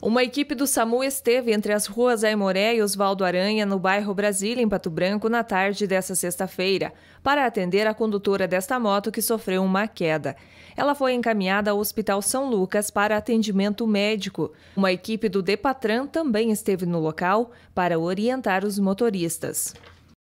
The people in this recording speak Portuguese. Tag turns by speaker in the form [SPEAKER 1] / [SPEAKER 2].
[SPEAKER 1] Uma equipe do SAMU esteve entre as ruas Aimoré e Osvaldo Aranha, no bairro Brasília, em Pato Branco, na tarde desta sexta-feira, para atender a condutora desta moto que sofreu uma queda. Ela foi encaminhada ao Hospital São Lucas para atendimento médico. Uma equipe do Depatran também esteve no local para orientar os motoristas.